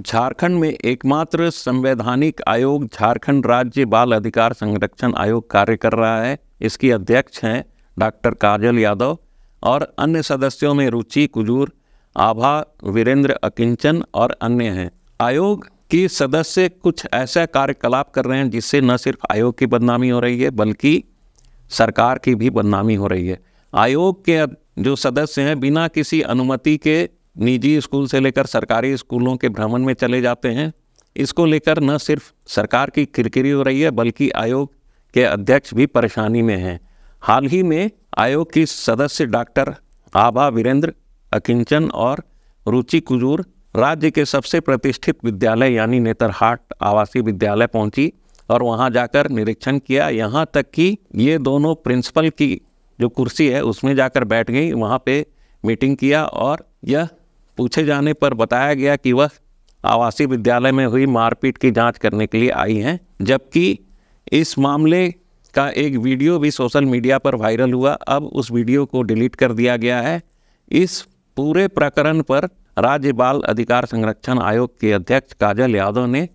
झारखंड में एकमात्र संवैधानिक आयोग झारखंड राज्य बाल अधिकार संरक्षण आयोग कार्य कर रहा है इसकी अध्यक्ष हैं डॉक्टर काजल यादव और अन्य सदस्यों में रुचि कुजूर आभा वीरेंद्र अकिंचन और अन्य हैं आयोग की सदस्य कुछ ऐसा कार्यकलाप कर रहे हैं जिससे न सिर्फ आयोग की बदनामी हो रही है बल्कि सरकार की भी बदनामी हो रही है आयोग के जो सदस्य हैं बिना किसी अनुमति के निजी स्कूल से लेकर सरकारी स्कूलों के भ्रमण में चले जाते हैं इसको लेकर न सिर्फ सरकार की किरकिरी हो रही है बल्कि आयोग के अध्यक्ष भी परेशानी में हैं हाल ही में आयोग की सदस्य डॉक्टर आभा वीरेंद्र अकिंचन और रुचि कुजूर राज्य के सबसे प्रतिष्ठित विद्यालय यानी नेतरहाट आवासीय विद्यालय पहुंची और वहां जाकर निरीक्षण किया यहां तक कि ये दोनों प्रिंसिपल की जो कुर्सी है उसमें जाकर बैठ गई वहां पे मीटिंग किया और यह पूछे जाने पर बताया गया कि वह आवासीय विद्यालय में हुई मारपीट की जांच करने के लिए आई हैं जबकि इस मामले का एक वीडियो भी सोशल मीडिया पर वायरल हुआ अब उस वीडियो को डिलीट कर दिया गया है इस पूरे प्रकरण पर राज्य बाल अधिकार संरक्षण आयोग के अध्यक्ष काजल यादव ने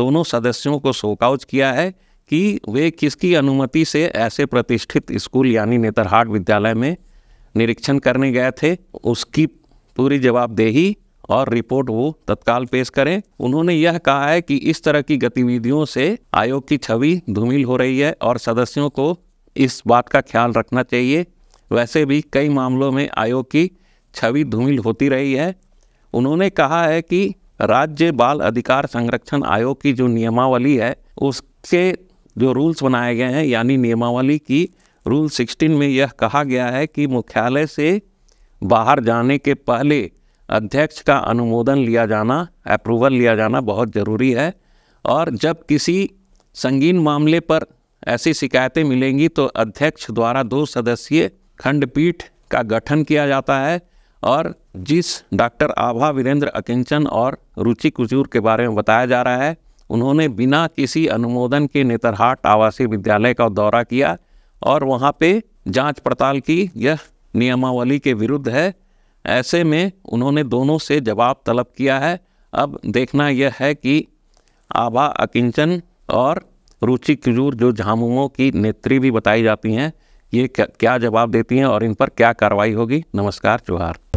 दोनों सदस्यों को शोकाउच किया है कि वे किसकी अनुमति से ऐसे प्रतिष्ठित स्कूल यानी नेतरहाट विद्यालय में निरीक्षण करने गए थे उसकी पूरी जवाबदेही और रिपोर्ट वो तत्काल पेश करें उन्होंने यह कहा है कि इस तरह की गतिविधियों से आयोग की छवि धूमिल हो रही है और सदस्यों को इस बात का ख्याल रखना चाहिए वैसे भी कई मामलों में आयोग की छवि धूमिल होती रही है उन्होंने कहा है कि राज्य बाल अधिकार संरक्षण आयोग की जो नियमावली है उसके जो रूल्स बनाए गए हैं यानी नियमावली की रूल 16 में यह कहा गया है कि मुख्यालय से बाहर जाने के पहले अध्यक्ष का अनुमोदन लिया जाना अप्रूवल लिया जाना बहुत ज़रूरी है और जब किसी संगीन मामले पर ऐसी शिकायतें मिलेंगी तो अध्यक्ष द्वारा दो सदस्यीय खंडपीठ का गठन किया जाता है और जिस डॉक्टर आभा वीरेंद्र अकिंचन और रुचि कुजूर के बारे में बताया जा रहा है उन्होंने बिना किसी अनुमोदन के नेतरहाट आवासीय विद्यालय का दौरा किया और वहाँ पे जांच पड़ताल की यह नियमावली के विरुद्ध है ऐसे में उन्होंने दोनों से जवाब तलब किया है अब देखना यह है कि आभा अकिंचन और रुचि खजूर जो झामुओं की नेत्री भी बताई जाती हैं ये क्या, क्या जवाब देती हैं और इन पर क्या कार्रवाई होगी नमस्कार जोहार